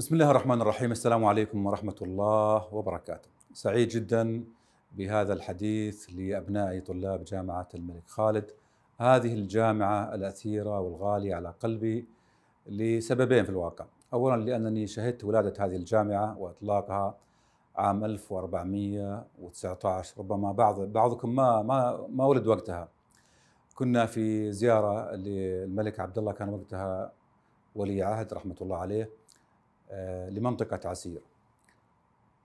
بسم الله الرحمن الرحيم السلام عليكم ورحمة الله وبركاته سعيد جدا بهذا الحديث لأبناء طلاب جامعة الملك خالد هذه الجامعة الأثيرة والغالية على قلبي لسببين في الواقع أولا لأنني شهدت ولادة هذه الجامعة وإطلاقها عام 1419 ربما بعض بعضكم ما ما ما ولد وقتها كنا في زيارة للملك عبد الله كان وقتها ولي عهد رحمة الله عليه آه، لمنطقة عسير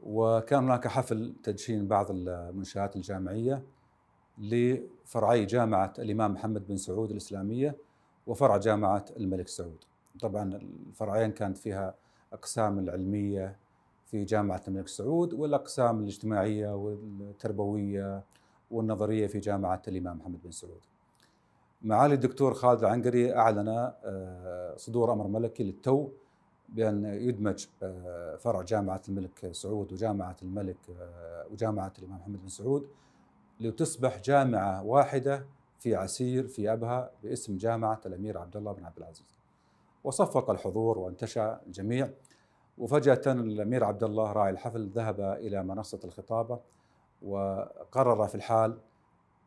وكان هناك حفل تدشين بعض المنشآت الجامعية لفرعي جامعة الإمام محمد بن سعود الإسلامية وفرع جامعة الملك سعود طبعا الفرعين كانت فيها أقسام العلمية في جامعة الملك سعود والأقسام الاجتماعية والتربوية والنظرية في جامعة الإمام محمد بن سعود معالي الدكتور خالد العنقري أعلن آه، صدور أمر ملكي للتو بأن يدمج آه، فرع جامعة الملك سعود وجامعة الملك آه، وجامعة الإمام محمد بن سعود لتصبح جامعة واحدة في عسير في أبها باسم جامعة الأمير عبد الله بن عبد العزيز وصفق الحضور وانتشى الجميع وفجأة الأمير عبد الله راعي الحفل ذهب إلى منصة الخطابة وقرر في الحال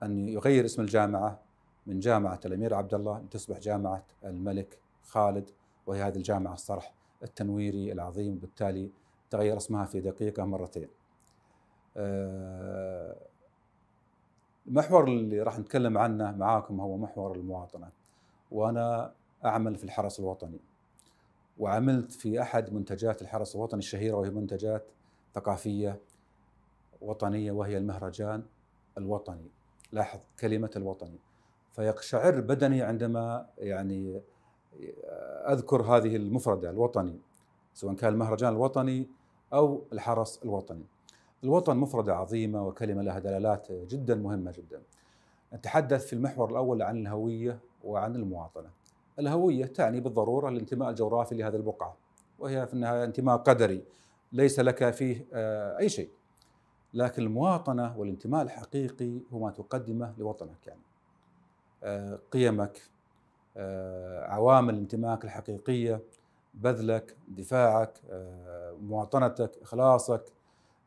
أن يغير اسم الجامعة من جامعة الأمير عبد الله لتصبح جامعة الملك خالد وهي هذه الجامعة الصرح التنويري العظيم وبالتالي تغير اسمها في دقيقة مرتين آه، المحور اللي راح نتكلم عنه معاكم هو محور المواطنة وأنا أعمل في الحرس الوطني وعملت في أحد منتجات الحرس الوطني الشهيرة وهي منتجات ثقافية وطنية وهي المهرجان الوطني لاحظ كلمة الوطني فيقشعر بدني عندما يعني اذكر هذه المفرده الوطني سواء كان المهرجان الوطني او الحرس الوطني. الوطن مفرده عظيمه وكلمه لها دلالات جدا مهمه جدا. نتحدث في المحور الاول عن الهويه وعن المواطنه. الهويه تعني بالضروره الانتماء الجغرافي لهذه البقعه وهي في النهايه انتماء قدري ليس لك فيه آه، اي شيء. لكن المواطنه والانتماء الحقيقي هو ما تقدمه لوطنك يعني. آه، قيمك آه، عوامل انتمائك الحقيقيه بذلك دفاعك آه، مواطنتك اخلاصك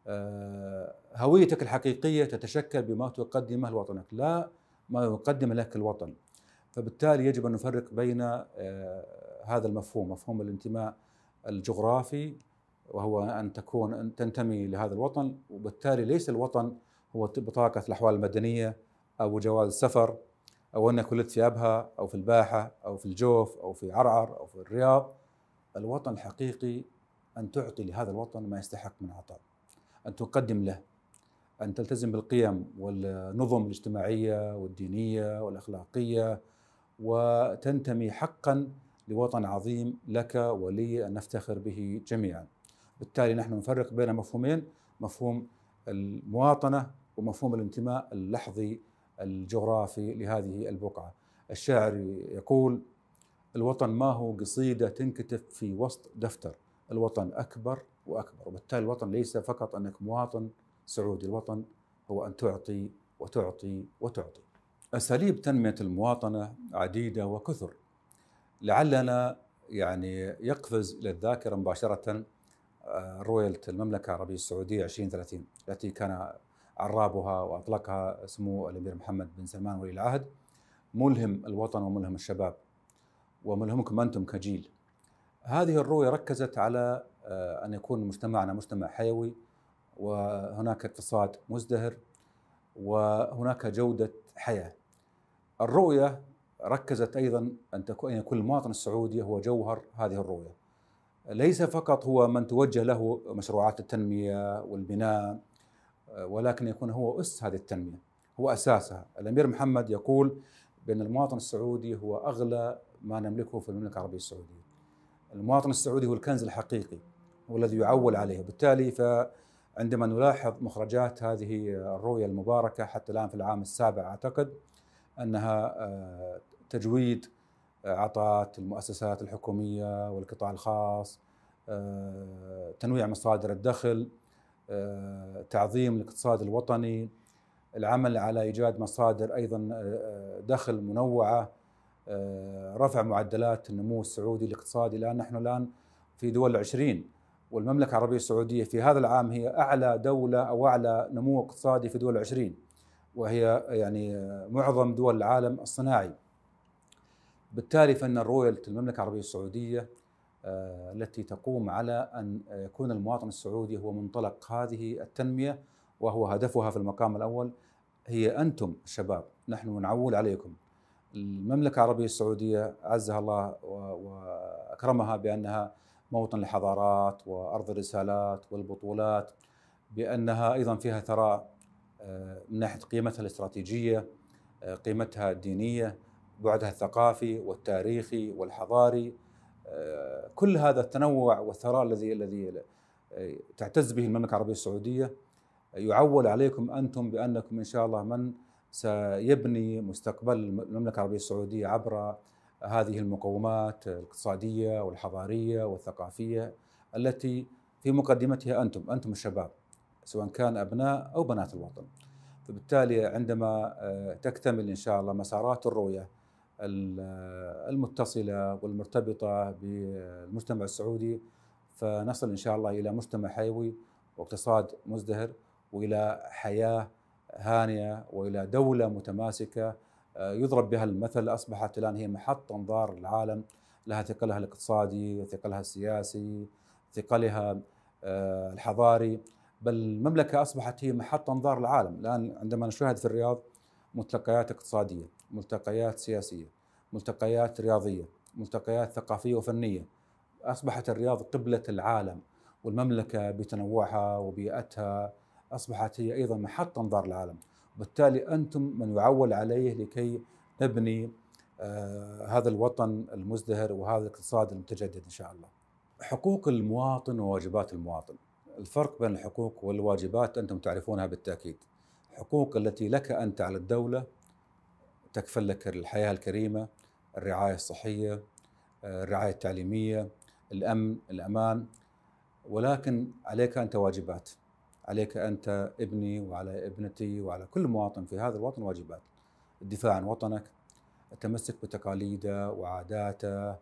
آه، هويتك الحقيقيه تتشكل بما تقدمه لوطنك لا ما يقدم لك الوطن فبالتالي يجب ان نفرق بين هذا المفهوم مفهوم الانتماء الجغرافي وهو ان تكون أن تنتمي لهذا الوطن وبالتالي ليس الوطن هو بطاقه الاحوال المدنيه او جواز السفر او انها كلت ثيابها او في الباحه او في الجوف او في عرعر او في الرياض الوطن الحقيقي ان تعطي لهذا الوطن ما يستحق من عطاء ان تقدم له ان تلتزم بالقيم والنظم الاجتماعيه والدينيه والاخلاقيه وتنتمي حقا لوطن عظيم لك ولي ان نفتخر به جميعا. بالتالي نحن نفرق بين مفهومين، مفهوم المواطنه ومفهوم الانتماء اللحظي الجغرافي لهذه البقعة الشاعر يقول الوطن ما هو قصيدة تنكتب في وسط دفتر الوطن أكبر وأكبر وبالتالي الوطن ليس فقط أنك مواطن سعودي الوطن هو أن تعطي وتعطي وتعطي أساليب تنمية المواطنة عديدة وكثر لعلنا يعني يقفز إلى الذاكرة مباشرة رؤية آه، المملكة العربية السعودية 2030 التي كان عرابها واطلقها سمو الامير محمد بن سلمان ولي العهد ملهم الوطن وملهم الشباب وملهمكم انتم كجيل. هذه الرؤيه ركزت على آه، ان يكون مجتمعنا مجتمع حيوي وهناك اقتصاد مزدهر وهناك جوده حياه. الرؤيه ركزت ايضا ان تكون يكون المواطن السعودي هو جوهر هذه الرؤيه. ليس فقط هو من توجه له مشروعات التنميه والبناء ولكن يكون هو أس هذه التنمية هو أساسها الأمير محمد يقول بأن المواطن السعودي هو أغلى ما نملكه في المملكة العربية السعودية المواطن السعودي هو الكنز الحقيقي هو الذي يعول عليه وبالتالي فعندما نلاحظ مخرجات هذه الرؤية المباركة حتى الآن في العام السابع أعتقد أنها آه، تجويد آه، عطاءات المؤسسات الحكومية والقطاع الخاص آه، تنويع مصادر الدخل آه، تعظيم الاقتصاد الوطني العمل على ايجاد مصادر ايضا آه، آه، دخل منوعه رفع معدلات النمو السعودي الاقتصادي الان نحن الان في دول العشرين والمملكه العربيه السعوديه في هذا العام هي اعلى دوله او اعلى نمو اقتصادي في دول العشرين وهي يعني معظم دول العالم الصناعي بالتالي فان رؤيه المملكه العربيه السعوديه آه، التي تقوم على ان يكون المواطن السعودي هو منطلق هذه التنميه وهو هدفها في المقام الاول هي انتم الشباب نحن نعول عليكم المملكه العربيه السعوديه عزها الله واكرمها بانها موطن الحضارات وارض الرسالات والبطولات بانها ايضا فيها ثراء آه، من ناحيه قيمتها الاستراتيجيه آه، قيمتها الدينيه بعدها الثقافي والتاريخي والحضاري آه، كل هذا التنوع والثراء الذي الذي آه، تعتز به المملكه العربيه السعوديه آه، يعول عليكم انتم بانكم ان شاء الله من سيبني مستقبل المملكه العربيه السعوديه عبر هذه المقومات الاقتصاديه والحضاريه والثقافيه التي في مقدمتها انتم انتم الشباب سواء كان ابناء او بنات الوطن فبالتالي عندما تكتمل ان شاء الله مسارات الرؤيه المتصلة والمرتبطة بالمجتمع السعودي فنصل إن شاء الله إلى مجتمع حيوي واقتصاد مزدهر وإلى حياة هانئة وإلى دولة متماسكة آه، يضرب بها المثل أصبحت الآن هي محط أنظار العالم لها ثقلها الاقتصادي ثقلها السياسي ثقلها آه، الحضاري بل المملكة أصبحت هي محط أنظار العالم الآن عندما نشاهد في الرياض ملتقيات اقتصاديه، ملتقيات سياسيه، ملتقيات رياضيه، ملتقيات ثقافيه وفنيه. اصبحت الرياض قبله العالم والمملكه بتنوعها وبيئتها اصبحت هي ايضا محط انظار العالم، وبالتالي انتم من يعول عليه لكي نبني آه هذا الوطن المزدهر وهذا الاقتصاد المتجدد ان شاء الله. حقوق المواطن وواجبات المواطن. الفرق بين الحقوق والواجبات انتم تعرفونها بالتاكيد. حقوق التي لك أنت على الدولة تكفل لك الحياة الكريمة الرعاية الصحية الرعاية التعليمية الأمن الأمان ولكن عليك أنت واجبات عليك أنت ابني وعلى ابنتي وعلى كل مواطن في هذا الوطن واجبات الدفاع عن وطنك التمسك بتقاليده وعاداته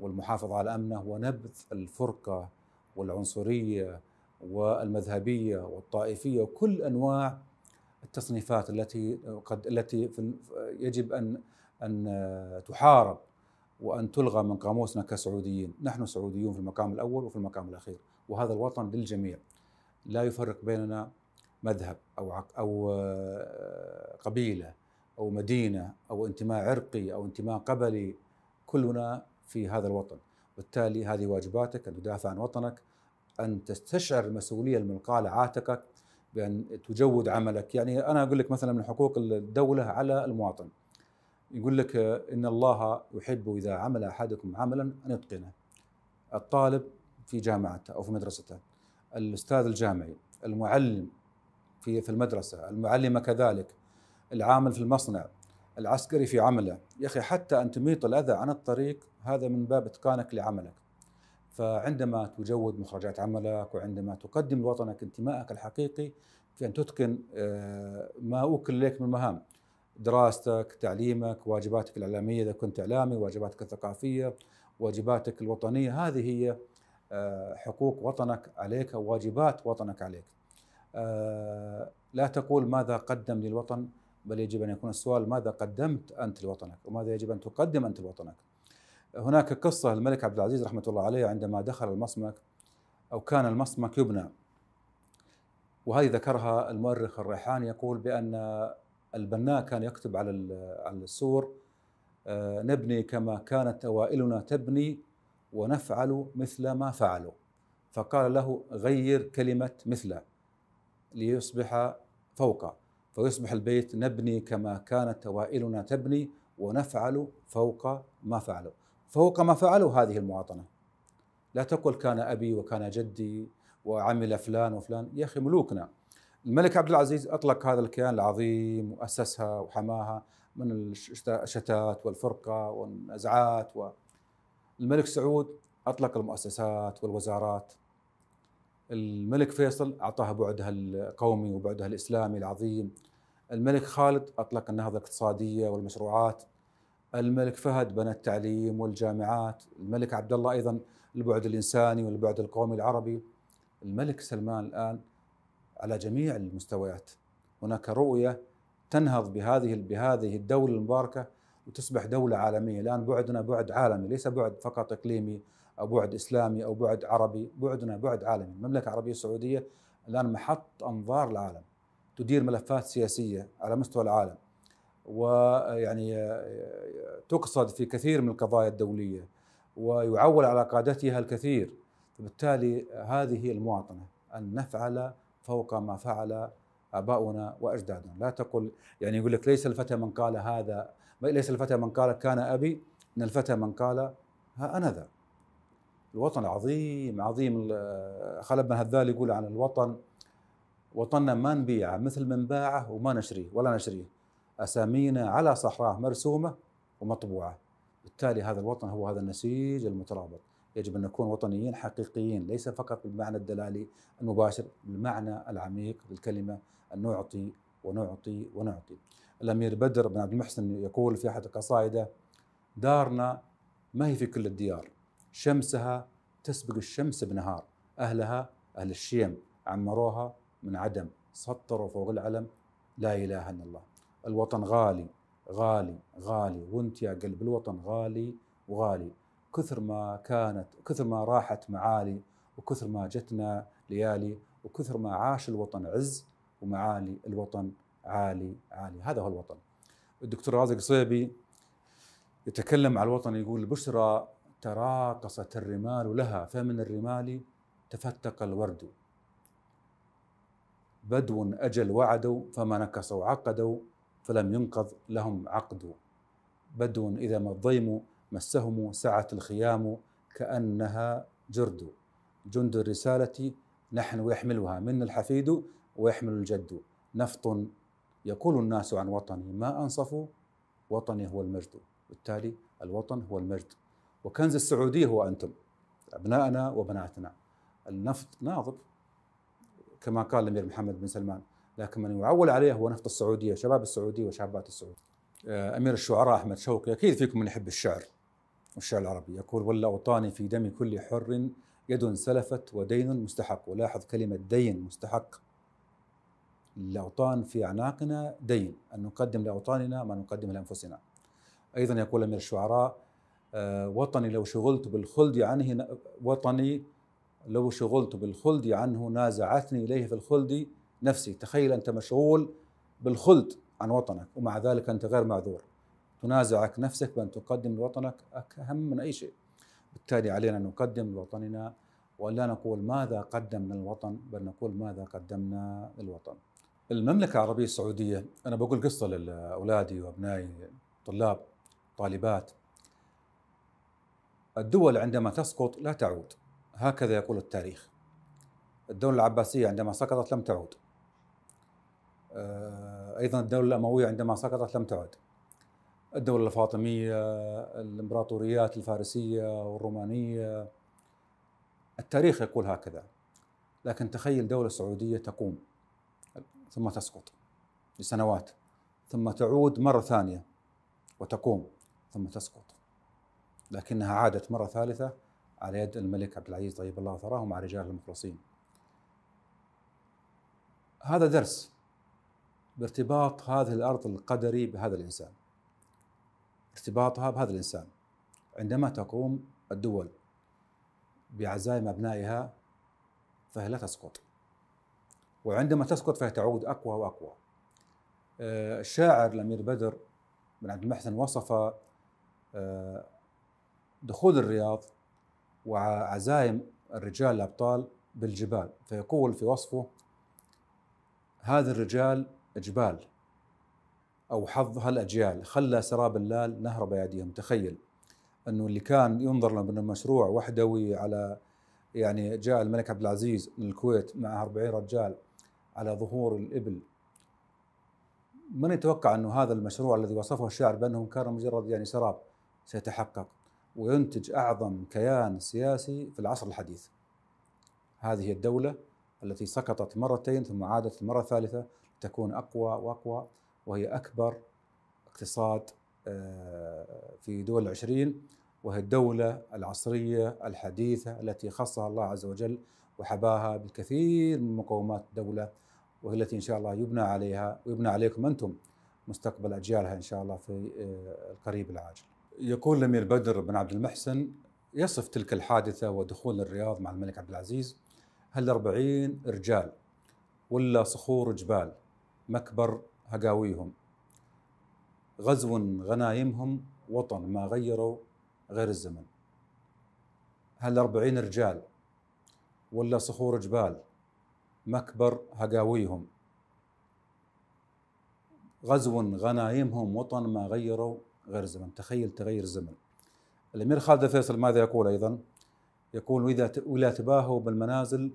والمحافظة على أمنه ونبذ الفرقة والعنصرية والمذهبية والطائفية وكل أنواع التصنيفات التي قد التي يجب ان ان آه، تحارب وان تلغى من قاموسنا كسعوديين، نحن سعوديون في المقام الاول وفي المقام الاخير، وهذا الوطن للجميع. لا يفرق بيننا مذهب او او آه، قبيله او مدينه او انتماء عرقي او انتماء قبلي، كلنا في هذا الوطن، بالتالي هذه واجباتك ان تدافع عن وطنك، ان تستشعر المسؤوليه الملقاه لعاتقك بأن تجود عملك يعني أنا أقول لك مثلا من حقوق الدولة على المواطن يقول لك إن الله يحب إذا عمل أحدكم عملا أن يتقنه الطالب في جامعته أو في مدرسته الأستاذ الجامعي المعلم في في المدرسة المعلمة كذلك العامل في المصنع العسكري في عمله يا أخي حتى أن تميط الأذى عن الطريق هذا من باب إتقانك لعملك فعندما تجود مخرجات عملك وعندما تقدم لوطنك انتمائك الحقيقي في أن تتقن آه، ما أوكل لك من مهام دراستك تعليمك واجباتك الإعلامية إذا كنت إعلامي واجباتك الثقافية واجباتك الوطنية هذه هي آه، حقوق وطنك عليك واجبات وطنك عليك آه، لا تقول ماذا قدم للوطن بل يجب أن يكون السؤال ماذا قدمت أنت لوطنك وماذا يجب أن تقدم أنت لوطنك هناك قصة للملك عبد العزيز رحمة الله عليه عندما دخل المصمك أو كان المصمك يبنى وهذه ذكرها المؤرخ الريحاني يقول بأن البناء كان يكتب على على السور آه، نبني كما كانت أوائلنا تبني ونفعل مثل ما فعلوا فقال له غير كلمة مثل ليصبح فوق فيصبح البيت نبني كما كانت أوائلنا تبني ونفعل فوق ما فعلوا فهو كما فعلوا هذه المواطنة لا تقل كان أبي وكان جدي وعمل فلان وفلان يا أخي ملوكنا الملك عبد العزيز أطلق هذا الكيان العظيم وأسسها وحماها من الشتات والفرقة والنزعات والملك سعود أطلق المؤسسات والوزارات الملك فيصل أعطاها بعدها القومي وبعدها الإسلامي العظيم الملك خالد أطلق النهضة الاقتصادية والمشروعات الملك فهد بنى التعليم والجامعات الملك عبد الله أيضا البعد الإنساني والبعد القومي العربي الملك سلمان الآن على جميع المستويات هناك رؤية تنهض بهذه بهذه الدولة المباركة وتصبح دولة عالمية الآن بعدنا بعد عالمي ليس بعد فقط إقليمي أو بعد إسلامي أو بعد عربي بعدنا بعد عالمي المملكة العربية السعودية الآن محط أنظار العالم تدير ملفات سياسية على مستوى العالم ويعني تقصد في كثير من القضايا الدوليه ويعول على قادتها الكثير فبالتالي هذه المواطنه ان نفعل فوق ما فعل اباؤنا واجدادنا لا تقل يعني يقول لك ليس الفتى من قال هذا ليس الفتى من قال كان ابي ان الفتى من قال ها انا ذا الوطن عظيم عظيم خلب بن هذال يقول عن الوطن وطننا ما نبيعه مثل من باعه وما نشريه ولا نشريه أسامينا على صحراء مرسومة ومطبوعة بالتالي هذا الوطن هو هذا النسيج المترابط يجب أن نكون وطنيين حقيقيين ليس فقط بالمعنى الدلالي المباشر بالمعنى العميق للكلمة أن نعطي ونعطي ونعطي الأمير بدر بن عبد المحسن يقول في أحد قصائده دارنا ما هي في كل الديار شمسها تسبق الشمس بنهار أهلها أهل الشيم عمروها من عدم سطروا فوق العلم لا إله إلا الله الوطن غالي غالي غالي وانت يا قلب الوطن غالي وغالي كثر ما كانت كثر ما راحت معالي وكثر ما جتنا ليالي وكثر ما عاش الوطن عز ومعالي الوطن عالي عالي هذا هو الوطن الدكتور رازق صيبي يتكلم عن الوطن يقول البشرى تراقصت الرمال لها فمن الرمال تفتق الورد بدو أجل وعدوا فما نكصوا عقدوا فلم ينقض لهم عقد بدو إذا ما الضيم مسهم سعت الخيام كأنها جرد جند الرسالة نحن ويحملها منا الحفيد ويحمل الجد نفط يقول الناس عن وطني ما أنصفوا وطني هو المجد بالتالي الوطن هو المجد وكنز السعودية هو أنتم أبناءنا وبناتنا النفط ناضب كما قال الأمير محمد بن سلمان لكن من يعول عليه هو نفط السعوديه شباب السعوديه وشابات السعوديه آه، امير الشعراء احمد شوقي اكيد فيكم من يحب الشعر والشعر العربي يقول ولا اوطاني في دم كل حر يد سلفت ودين مستحق ولاحظ كلمه دين مستحق الأوطان في أعناقنا دين أن نقدم لأوطاننا ما نقدم لأنفسنا أيضا يقول أمير الشعراء آه، وطني لو شغلت بالخلد عنه وطني لو شغلت بالخلد عنه نازعتني إليه في الخلد نفسي تخيل أنت مشغول بالخلد عن وطنك ومع ذلك أنت غير معذور تنازعك نفسك بأن تقدم لوطنك أهم من أي شيء بالتالي علينا أن نقدم لوطننا ولا نقول ماذا قدمنا الوطن بل نقول ماذا قدمنا للوطن المملكة العربية السعودية أنا بقول قصة لأولادي وأبنائي طلاب طالبات الدول عندما تسقط لا تعود هكذا يقول التاريخ الدولة العباسية عندما سقطت لم تعود آه، ايضا الدوله الامويه عندما سقطت لم تعد الدوله الفاطميه الامبراطوريات الفارسيه والرومانيه التاريخ يقول هكذا لكن تخيل دوله سعوديه تقوم ثم تسقط لسنوات ثم تعود مره ثانيه وتقوم ثم تسقط لكنها عادت مره ثالثه على يد الملك عبد العزيز طيب الله ثراه مع رجال المخلصين هذا درس بارتباط هذه الارض القدري بهذا الانسان ارتباطها بهذا الانسان عندما تقوم الدول بعزائم ابنائها فهي لا تسقط وعندما تسقط فهي تعود اقوى واقوى آه، الشاعر الامير بدر بن عبد المحسن وصف آه، دخول الرياض وعزائم الرجال الابطال بالجبال فيقول في وصفه هذا الرجال جبال أو حظ هالأجيال خلى سراب اللال نهر بأيديهم تخيل أنه اللي كان ينظر له من مشروع وحدوي على يعني جاء الملك عبد العزيز من الكويت مع 40 رجال على ظهور الإبل من يتوقع أنه هذا المشروع الذي وصفه الشاعر بأنه كان مجرد يعني سراب سيتحقق وينتج أعظم كيان سياسي في العصر الحديث هذه الدولة التي سقطت مرتين ثم عادت المرة الثالثة تكون اقوى واقوى وهي اكبر اقتصاد آه، في دول العشرين وهي الدولة العصرية الحديثة التي خصها الله عز وجل وحباها بالكثير من مقومات الدولة وهي التي إن شاء الله يبنى عليها ويبنى عليكم أنتم مستقبل أجيالها إن شاء الله في آه، القريب العاجل يقول الأمير بدر بن عبد المحسن يصف تلك الحادثة ودخول الرياض مع الملك عبد العزيز هل أربعين رجال ولا صخور جبال مكبر هقاويهم غزو غنايمهم وطن ما غيروا غير الزمن هل أربعين رجال ولا صخور جبال مكبر هقاويهم غزو غنايمهم وطن ما غيروا غير الزمن تخيل تغير الزمن الأمير خالد فيصل ماذا يقول أيضا يقول وإذا ولا تباهوا بالمنازل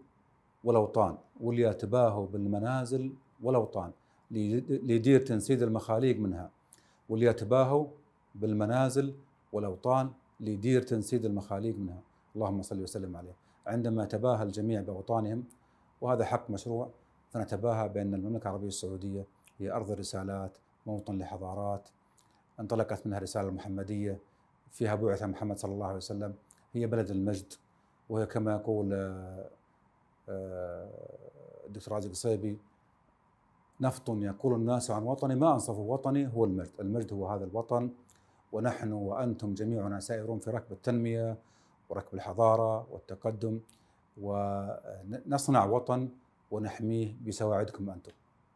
والأوطان ولا تباهوا بالمنازل والأوطان اللي يدير تنسيد المخاليق منها واللي يتباهوا بالمنازل والاوطان اللي يدير تنسيد المخاليق منها اللهم صل وسلم عليه عندما تباهى الجميع باوطانهم وهذا حق مشروع فنتباهى بان المملكه العربيه السعوديه هي ارض الرسالات موطن لحضارات انطلقت منها الرساله المحمديه فيها بعث محمد صلى الله عليه وسلم هي بلد المجد وهي كما يقول الدكتور آه، آه، رازق الصيبي نفط يقول الناس عن وطني ما أنصف وطني هو المجد المجد هو هذا الوطن ونحن وأنتم جميعنا سائرون في ركب التنمية وركب الحضارة والتقدم ونصنع وطن ونحميه بسواعدكم أنتم